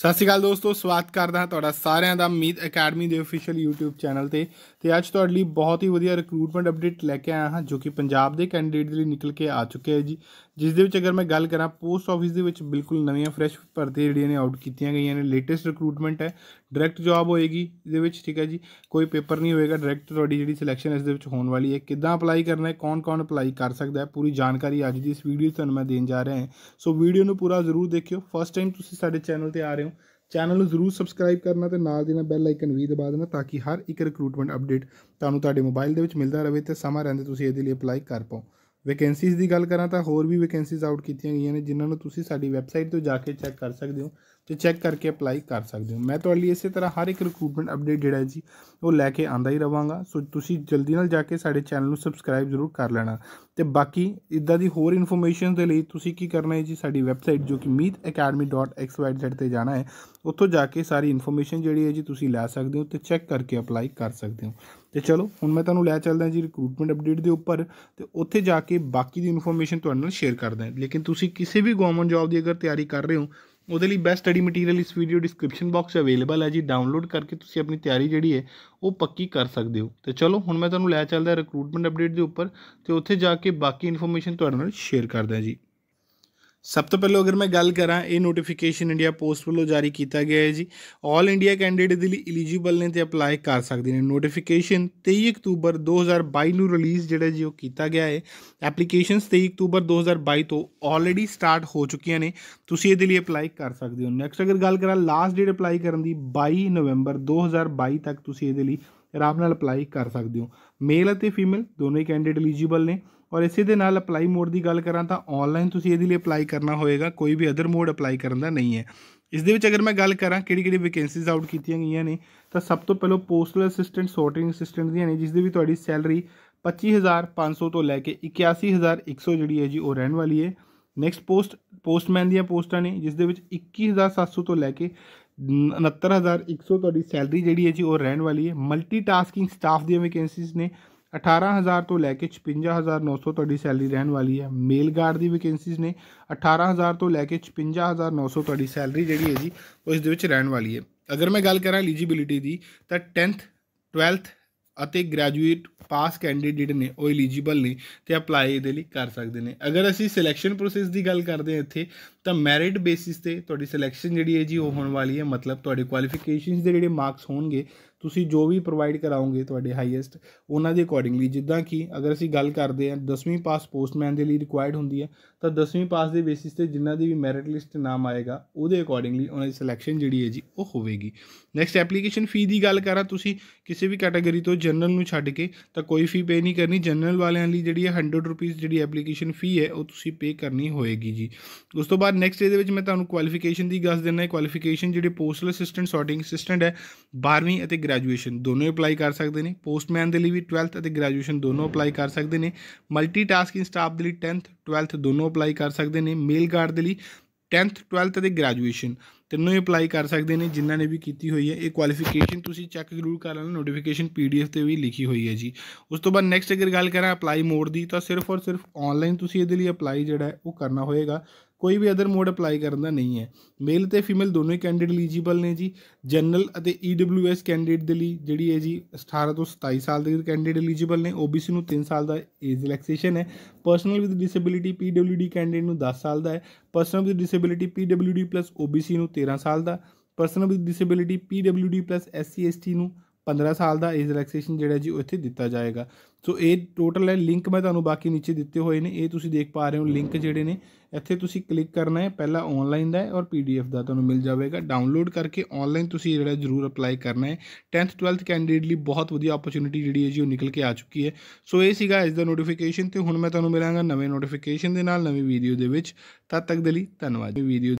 ਸਤਿ ਸ਼੍ਰੀ ਅਕਾਲ ਦੋਸਤੋ ਸਵਾਗਤ ਕਰਦਾ ਹਾਂ ਤੁਹਾਡਾ ਸਾਰਿਆਂ ਦਾ ਮੀਤ ਅਕੈਡਮੀ ਦੇ ਅਫੀਸ਼ੀਅਲ YouTube ਚੈਨਲ ਤੇ ਤੇ ਅੱਜ ਤੁਹਾਡੇ ਲਈ ਬਹੁਤ ਹੀ ਵਧੀਆ ਰਿਕਰੂਟਮੈਂਟ ਅਪਡੇਟ ਲੈ ਕੇ ਆਇਆ ਹਾਂ ਜੋ ਕਿ ਪੰਜਾਬ ਦੇ ਕੈਂਡੀਡੇਟ ਦੇ ਲਈ ਨਿਕਲ ਕੇ ਆ ਚੁੱਕੇ ਹੈ ਜੀ ਜਿਸ ਦੇ ਵਿੱਚ ਅਗਰ ਮੈਂ ਗੱਲ ਕਰਾਂ ਪੋਸਟ ਆਫਿਸ ਦੇ ਵਿੱਚ ਬਿਲਕੁਲ ਨਵੀਆਂ ਫਰੈਸ਼ ਭਰਤੀ ਜਿਹੜੀਆਂ ਨੇ ਆਊਟ ਕੀਤੀਆਂ ਗਈਆਂ ਨੇ ਲੇਟੈਸਟ ਰਿਕਰੂਟਮੈਂਟ ਹੈ ਡਾਇਰੈਕਟ ਜੌਬ ਹੋਏਗੀ ਇਹਦੇ ਵਿੱਚ ਠੀਕ ਹੈ ਜੀ ਕੋਈ ਪੇਪਰ ਨਹੀਂ ਹੋਏਗਾ ਡਾਇਰੈਕਟ ਤੁਹਾਡੀ ਜਿਹੜੀ ਸਿਲੈਕਸ਼ਨ ਇਸ ਦੇ ਵਿੱਚ ਹੋਣ ਵਾਲੀ ਹੈ ਕਿੱਦਾਂ ਅਪਲਾਈ ਕਰਨਾ ਹੈ ਕੌਣ-ਕੌਣ ਅਪਲਾਈ ਕਰ ਸਕਦਾ ਹੈ ਪੂਰੀ ਜਾਣਕਾਰੀ ਅੱਜ ਦੀ ਇਸ ਵੀਡੀਓ ਤੁਹਾਨੂੰ ਮੈਂ ਦੇਣ ਜਾ ਰਿਹਾ ਹਾਂ ਸੋ ਵੀਡੀਓ ਨੂੰ ਪੂਰਾ ਜ਼ਰੂਰ ਦੇਖਿਓ ਫਸਟ ਟਾਈਮ ਤੁਸੀਂ ਸਾਡੇ ਚੈਨਲ ਤੇ ਆ ਰਹੇ ਹੋ ਚੈਨਲ ਨੂੰ ਜ਼ਰੂਰ ਸਬਸਕ੍ਰਾਈਬ ਕਰਨਾ ਤੇ ਨਾਲ ਦੀ ਨਾਲ ਬੈਲ ਆਈਕਨ ਵੀ ਦਬਾ ਦੇਣਾ ਤਾਂ ਕਿ ਹਰ ਇੱਕ ਰਿਕਰੂਟਮੈਂਟ ਅਪਡੇਟ ਤੁਹਾਨੂੰ ਤੁਹਾਡੇ ਮੋਬਾਈਲ ਦੇ ਵਿੱਚ ਮਿਲਦਾ ਰਹੇ ਤੇ ਸਮਾਂ ਰਹਿੰਦੇ ਤੁਸੀਂ ਇਹਦੇ ਲਈ ਅਪਲਾਈ ਕਰ ਪਾਓ ਵੈਕੈਂਸੀਜ਼ ਦੀ ਗੱਲ ਕਰਾਂ ਤਾਂ ਹੋਰ ਵੀ ਵੈਕੈਂਸੀਜ਼ ਆਊਟ ਕੀਤੀਆਂ ਗਈਆਂ ਨੇ ਜਿਨ੍ਹਾਂ ਨੂੰ ਤੁਸੀਂ ਸਾਡੀ ਵੈਬਸਾਈਟ ਤੋਂ ਜਾ ਕੇ ਚੈੱਕ ਕਰ ਸਕਦੇ ਹੋ ਤੇ ਚੈੱਕ ਕਰਕੇ ਅਪਲਾਈ ਕਰ ਸਕਦੇ ਹੋ ਮੈਂ ਤੁਹਾਡੇ ਲਈ ਇਸੇ ਤਰ੍ਹਾਂ ਹਰ ਇੱਕ ਰਿਕਰੂਟਮੈਂਟ ਅਪਡੇਟ ਜਿਹੜਾ ਜੀ ਉਹ ਲੈ ਕੇ ਆਂਦਾ ਹੀ ਰਵਾਂਗਾ ਸੋ ਤੁਸੀਂ ਜਲਦੀ ਨਾਲ ਜਾ ਕੇ ਸਾਡੇ ਚੈਨਲ ਨੂੰ ਸਬਸਕ੍ਰਾਈਬ ਜ਼ਰੂਰ ਕਰ ਲੈਣਾ ਤੇ ਬਾਕੀ ਇਦਾਂ ਦੀ ਹੋਰ ਇਨਫੋਰਮੇਸ਼ਨ ਦੇ ਲਈ ਤੁਸੀਂ ਕੀ ਕਰਨਾ ਹੈ ਜੀ ਸਾਡੀ ਵੈਬਸਾਈਟ ਜੋ ਕਿ meetacademy.xyz ਤੇ ਜਾਣਾ ਹੈ ਉੱਥੋਂ ਜਾ ਕੇ ਸਾਰੀ ਇਨਫੋਰਮੇਸ਼ਨ ਜਿਹੜੀ ਹੈ ਜੀ ਤੁਸੀਂ ਲੈ ਸਕਦੇ ਹੋ ਤੇ ਚੈੱਕ ਕਰਕੇ ਅਪਲਾਈ ਕਰ ਸਕਦੇ ਹੋ ਤੇ ਚਲੋ ਹੁਣ ਮੈਂ ਤੁਹਾਨੂੰ ਲੈ ਚੱਲਦਾ ਜੀ ਰਿਕਰੂਟਮੈਂਟ ਅਪਡੇਟ ਦੇ ਉੱਪਰ ਤੇ ਉੱਥੇ ਜਾ ਕੇ ਬਾਕੀ ਦੀ ਇਨਫੋਰਮੇਸ਼ਨ ਤੁਹਾਡੇ ਨਾਲ ਸ਼ੇਅਰ ਕਰਦਾ ਲੇਕਿਨ ਤੁਸੀਂ ਕਿਸੇ ਵੀ ਗਵਰਨਮੈਂਟ ਜੌਬ ਦੀ ਅਗਰ ਤਿਆਰੀ ਕਰ ਰਹੇ ਹੋ ਉਹਦੇ ਲਈ ਬੈਸਟ ਸਟੱਡੀ ਮਟੀਰੀਅਲ ਇਸ ਵੀਡੀਓ ਡਿਸਕ੍ਰਿਪਸ਼ਨ ਬਾਕਸ ਅਵੇਲੇਬਲ ਹੈ ਜੀ ਡਾਊਨਲੋਡ ਕਰਕੇ ਤੁਸੀਂ ਆਪਣੀ ਤਿਆਰੀ ਜਿਹੜੀ ਹੈ ਉਹ ਪੱਕੀ ਕਰ ਸਕਦੇ ਹੋ ਤੇ ਚਲੋ ਹੁਣ ਮੈਂ ਤੁਹਾਨੂੰ ਲੈ ਚੱਲਦਾ ਰਿਕਰੂਟਮੈਂਟ ਅਪਡੇਟ ਦੇ ਉੱਪਰ ਤੇ ਉੱਥੇ ਜਾ ਕੇ ਬਾਕੀ ਇਨਫੋਰਮੇਸ਼ਨ ਤੁਹਾਡੇ ਨਾਲ ਸ਼ੇਅਰ ਕਰਦਾ ਜੀ ਸਭ ਤੋਂ ਪਹਿਲਾਂ ਅਗਰ ਮੈਂ ਗੱਲ ਕਰਾਂ ਇਹ ਨੋਟੀਫਿਕੇਸ਼ਨ ਇੰਡੀਆ ਪੋਸਟ ਵੱਲੋਂ ਜਾਰੀ ਕੀਤਾ ਗਿਆ ਹੈ ਜੀ 올 ਇੰਡੀਆ ਕੈਂਡੀਡੇਟ ਦੇ ਲਈ ਐਲੀਜੀਬਲ ਨੇ ਤੇ ਅਪਲਾਈ ਕਰ ਸਕਦੇ ਨੇ ਨੋਟੀਫਿਕੇਸ਼ਨ 23 ਅਕਤੂਬਰ 2022 ਨੂੰ ਰਿਲੀਜ਼ ਜਿਹੜਾ ਜੀ ਉਹ ਕੀਤਾ ਗਿਆ ਹੈ ਐਪਲੀਕੇਸ਼ਨਸ 23 ਅਕਤੂਬਰ 2022 ਤੋਂ ਆਲਰੇਡੀ ਸਟਾਰਟ ਹੋ ਚੁੱਕੀਆਂ ਨੇ ਤੁਸੀਂ ਇਹਦੇ ਲਈ ਅਪਲਾਈ ਕਰ ਸਕਦੇ ਹੋ ਨੈਕਸਟ ਅਗਰ ਗੱਲ ਕਰਾਂ ਲਾਸਟ ਡੇਟ ਅਪਲਾਈ ਕਰਨ ਦੀ 22 ਨਵੰਬਰ 2022 ਤੱਕ ਤੁਸੀਂ ਇਹਦੇ ਲਈ ਆਰਾਮ ਨਾਲ ਅਪਲਾਈ ਕਰ ਸਕਦੇ ਹੋ ਮੇਲ ਅਤੇ ਫੀਮੇਲ ਦੋਨੇ ਕੈਂਡੀਡੇਟ ਐਲੀਜੀਬਲ ਨੇ ਔਰ ਇਸੇ ਦੇ ਨਾਲ ਅਪਲਾਈ ਮੋਡ ਦੀ ਗੱਲ ਕਰਾਂ ਤਾਂ ਆਨਲਾਈਨ ਤੁਸੀਂ ਇਹਦੇ ਲਈ ਅਪਲਾਈ ਕਰਨਾ ਹੋਏਗਾ ਕੋਈ ਵੀ ਅਦਰ ਮੋਡ ਅਪਲਾਈ ਕਰਨ ਦਾ ਨਹੀਂ ਹੈ ਇਸ ਦੇ ਵਿੱਚ ਅਗਰ ਮੈਂ ਗੱਲ ਕਰਾਂ ਕਿਹੜੀ ਕਿਹੜੀ ਵੈਕੈਂਸੀਜ਼ ਆਊਟ ਕੀਤੀਆਂ ਗਈਆਂ ਨੇ ਤਾਂ ਸਭ ਤੋਂ ਪਹਿਲਾਂ ਪੋਸਟਲ ਅਸਿਸਟੈਂਟ ਸੋਰਟਿੰਗ ਅਸਿਸਟੈਂਟ ਦੀਆਂ ਨੇ ਜਿਸ ਦੇ ਵੀ ਤੁਹਾਡੀ ਸੈਲਰੀ 25500 ਤੋਂ ਲੈ ਕੇ 81100 ਜਿਹੜੀ ਹੈ ਜੀ ਉਹ ਰਹਿਣ ਵਾਲੀ ਹੈ ਨੈਕਸਟ ਪੋਸਟ ਪੋਸਟਮੈਨ ਦੀਆਂ ਪੋਸਟਾਂ ਨੇ ਜਿਸ ਦੇ ਵਿੱਚ 21700 ਤੋਂ ਲੈ ਕੇ 69100 ਤੁਹਾਡੀ ਸੈਲਰੀ ਜਿਹੜੀ ਹੈ ਜੀ ਉਹ ਰਹਿਣ ਵਾਲੀ ਹੈ ਮਲਟੀਟਾਸਕਿੰਗ ਸਟਾਫ ਦੀਆਂ ਵੈਕੈਂਸੀਜ਼ ਨੇ 18000 ਤੋਂ ਲੈ ਕੇ 56900 ਤੁਹਾਡੀ ਸੈਲਰੀ ਰਹਿਣ ਵਾਲੀ ਹੈ ਮੇਲ ਗਾਰਡ ਦੀ ਵੈਕੈਂਸੀਜ਼ ਨੇ 18000 ਤੋਂ ਲੈ ਕੇ 56900 ਤੁਹਾਡੀ ਸੈਲਰੀ ਜਿਹੜੀ ਹੈ ਜੀ ਉਸ ਦੇ ਵਿੱਚ ਰਹਿਣ ਵਾਲੀ ਹੈ ਅਗਰ ਮੈਂ ਗੱਲ ਕਰਾਂ ਐਲੀਜੀਬਿਲਟੀ ਦੀ ਤਾਂ 10th 12th ਅਤੇ ਗ੍ਰੈਜੂਏਟ ਪਾਸ ਕੈਂਡੀਡੇਟ ਨੇ ਉਹ ਐਲੀਜੀਬਲ ਨੇ ਤੇ ਅਪਲਾਈ ਇਹਦੇ ਲਈ ਕਰ ਸਕਦੇ ਨੇ ਅਗਰ ਅਸੀਂ ਸਿਲੈਕਸ਼ਨ ਪ੍ਰੋਸੈਸ ਦੀ ਗੱਲ ਕਰਦੇ ਹਾਂ ਇੱਥੇ ਤਾਂ ਮੈਰਿਟ ਬੇਸਿਸ ਤੇ ਤੁਹਾਡੀ ਸਿਲੈਕਸ਼ਨ ਜਿਹੜੀ ਹੈ ਜੀ ਉਹ ਹੋਣ ਵਾਲੀ ਹੈ ਮਤਲਬ ਤੁਹਾਡੇ ਕੁਆਲੀਫਿਕੇਸ਼ਨਸ ਦੇ ਜਿਹੜੇ ਮਾਰਕਸ ਹੋਣਗੇ ਤੁਸੀਂ ਜੋ ਵੀ ਪ੍ਰੋਵਾਈਡ ਕਰਾਉਂਗੇ ਤੁਹਾਡੇ ਹਾਈਐਸਟ ਉਹਨਾਂ ਦੇ ਅਕੋਰਡਿੰਗਲੀ ਜਿੱਦਾਂ ਕਿ ਅਗਰ ਅਸੀਂ ਗੱਲ ਕਰਦੇ ਹਾਂ 10ਵੀਂ ਪਾਸ ਪੋਸਟਮੈਨ ਦੇ ਲਈ ਰਿਕੁਆਇਰਡ ਹੁੰਦੀ ਹੈ ਤਾਂ 10ਵੀਂ ਪਾਸ ਦੇ ਬੇਸਿਸ ਤੇ ਜਿਨ੍ਹਾਂ ਦੀ ਵੀ ਮੈਰਿਟ ਲਿਸਟ ਨਾਮ ਆਏਗਾ ਉਹਦੇ ਅਕੋਰਡਿੰਗਲੀ ਉਹਨਾਂ ਦੀ ਸਿਲੈਕਸ਼ਨ ਜਿਹੜੀ ਹੈ ਜੀ ਉਹ ਹੋਵੇਗੀ ਨੈਕਸਟ ਐਪਲੀਕੇਸ਼ਨ ਫੀ ਦੀ ਗੱਲ ਕਰਾਂ ਤੁਸੀਂ ਕਿਸੇ ਵੀ ਕੈਟਾਗਰੀ ਤੋਂ ਜਨਰਲ ਨੂੰ ਛੱਡ ਕੇ ਤਾਂ ਕੋਈ ਫੀ ਪੇ ਨਹੀਂ ਕਰਨੀ ਜਨਰਲ ਵਾਲਿਆਂ ਲਈ ਜਿਹੜੀ ਹੈ 100 ਰੁਪਏ ਜਿਹੜੀ ਐਪਲੀਕੇਸ਼ਨ ਫੀ ਹੈ ਉਹ ਤੁਸੀਂ ਪੇ ਕਰਨੀ ਹੋਏਗੀ ਜੀ ਉਸ ਤੋਂ ਬਾਅਦ ਬਾਅਦ ਨੈਕਸਟ ਡੇ ਦੇ ਵਿੱਚ ਮੈਂ ਤੁਹਾਨੂੰ ਕੁਆਲੀਫਿਕੇਸ਼ਨ ਦੀ ਗੱਲ ਦਿੰਨਾ ਹੈ ਕੁਆਲੀਫਿਕੇਸ਼ਨ ਜਿਹੜੇ ਪੋਸਟਲ ਅਸਿਸਟੈਂਟ ਸੌਰਟਿੰਗ ਅਸਿਸਟੈਂਟ ਹੈ 12ਵੀਂ ਅਤੇ ਗ੍ਰੈਜੂਏਸ਼ਨ ਦੋਨੋਂ ਅਪਲਾਈ ਕਰ ਸਕਦੇ ਨੇ ਪੋਸਟਮੈਨ ਦੇ ਲਈ ਵੀ 12th ਅਤੇ ਗ੍ਰੈਜੂਏਸ਼ਨ ਦੋਨੋਂ ਅਪਲਾਈ ਕਰ ਸਕਦੇ ਨੇ ਮਲਟੀਟਾਸਕਿੰਗ ਸਟਾਫ ਦੇ ਲਈ 10th 12th ਦੋਨੋਂ ਅਪਲਾਈ ਕਰ ਸਕਦੇ ਨੇ ਮੇਲ ਗਾਰਡ ਦੇ ਲਈ 10th 12th ਅਤੇ ਗ੍ਰੈਜੂਏਸ਼ਨ ਤਿੰਨੋਂ ਹੀ ਅਪਲਾਈ ਕਰ ਸਕਦੇ ਨੇ ਜਿਨ੍ਹਾਂ ਨੇ ਵੀ ਕੀਤੀ ਹੋਈ ਹੈ ਇਹ ਕੁਆਲੀਫਿਕੇਸ਼ਨ ਤੁਸੀਂ ਚੈੱਕ ਜ਼ਰੂਰ ਕਰ ਲੈਣਾ ਨੋਟੀਫਿਕੇਸ਼ਨ ਪੀਡੀਐਫ ਤੇ ਵੀ ਲਿਖੀ ਹੋਈ ਹੈ ਜੀ ਉਸ ਤੋਂ ਬਾਅਦ ਨੈਕਸਟ ਅਗਰ ਗੱਲ ਕਰਾਂ ਅਪਲਾਈ ਮੋਡ ਦੀ ਤਾਂ ਸਿਰਫ ਔਰ ਸਿਰਫ ਆਨਲਾਈਨ ਤੁਸੀਂ ਇਹਦੇ ਲਈ ਅਪਲਾਈ ਜਿਹੜਾ ਹੈ ਉਹ ਕਰਨਾ ਹੋਏਗਾ ਕੋਈ ਵੀ ਅਦਰ ਮੋਡ ਅਪਲਾਈ ਕਰਨ ਦਾ ਨਹੀਂ ਹੈ ਮੇਲ ਤੇ ਫੀਮੇਲ ਦੋਨੋਂ ਹੀ ਕੈਂਡੀਡੇਟ ਐਲੀਜੀਬਲ ਨੇ ਜੀ ਜਨਰਲ ਅਤੇ ਈਡਬਲਯੂਐਸ e ਕੈਂਡੀਡੇਟ ਦੇ ਲਈ ਜਿਹੜੀ ਹੈ ਜੀ 18 ਤੋਂ 27 ਸਾਲ ਦੇ ਕੈਂਡੀਡੇਟ ਐਲੀਜੀਬਲ ਨੇ ਓਬੀਸੀ ਨੂੰ 3 ਸਾਲ ਦਾ ਏਜ ਰਿਲੈਕਸੇਸ਼ਨ ਹੈ personal with disability PWD candidate ਨੂੰ 10 ਸਾਲ ਦਾ ਹੈ personal with disability PWD plus OBC ਨੂੰ 13 ਸਾਲ ਦਾ personal with disability PWD plus SC ST ਨੂੰ 15 ਸਾਲ ਦਾ ਏਜ ਰਿਲੈਕਸੇਸ਼ਨ ਜਿਹੜਾ ਜੀ ਉੱਥੇ ਦਿੱਤਾ ਜਾਏਗਾ ਸੋ ਇਹ ਟੋਟਲ ਹੈ ਲਿੰਕ ਮੈਂ ਤੁਹਾਨੂੰ ਬਾਕੀ ਨੀਚੇ ਦਿੱਤੇ ਹੋਏ ਨੇ ਇਹ ਤੁਸੀਂ ਦੇਖ ਪਾ ਰਹੇ ਹੋ ਲਿੰਕ ਜਿਹੜੇ ਨੇ ਇੱਥੇ ਤੁਸੀਂ ਕਲਿੱਕ ਕਰਨਾ ਹੈ ਪਹਿਲਾ ਆਨਲਾਈਨ ਦਾ ਹੈ ਔਰ ਪੀਡੀਐਫ ਦਾ ਤੁਹਾਨੂੰ ਮਿਲ ਜਾਵੇਗਾ ਡਾਊਨਲੋਡ ਕਰਕੇ ਆਨਲਾਈਨ ਤੁਸੀਂ ਜਿਹੜਾ ਜ਼ਰੂਰ ਅਪਲਾਈ ਕਰਨਾ ਹੈ 10th 12th ਕੈਂਡੀਡੇਟ ਲਈ ਬਹੁਤ ਵਧੀਆ ਓਪਰਚ्युनिटी ਜਿਹੜੀ ਹੈ ਜੀ ਉਹ ਨਿਕਲ ਕੇ ਆ ਚੁੱਕੀ ਹੈ ਸੋ ਇਹ ਸੀਗਾ ਅੱਜ ਦਾ ਨੋਟੀਫਿਕੇਸ਼ਨ ਤੇ ਹੁਣ ਮੈਂ ਤੁਹਾਨੂੰ ਮਿਲਾਂਗਾ ਨਵੇਂ ਨੋਟੀਫਿਕੇਸ਼ਨ ਦੇ ਨਾਲ ਨਵੀਂ ਵੀਡੀਓ ਦੇ ਵਿੱਚ ਤਦ ਤੱਕ ਦੇ ਲਈ ਧੰਨਵਾਦ ਵੀਡੀਓ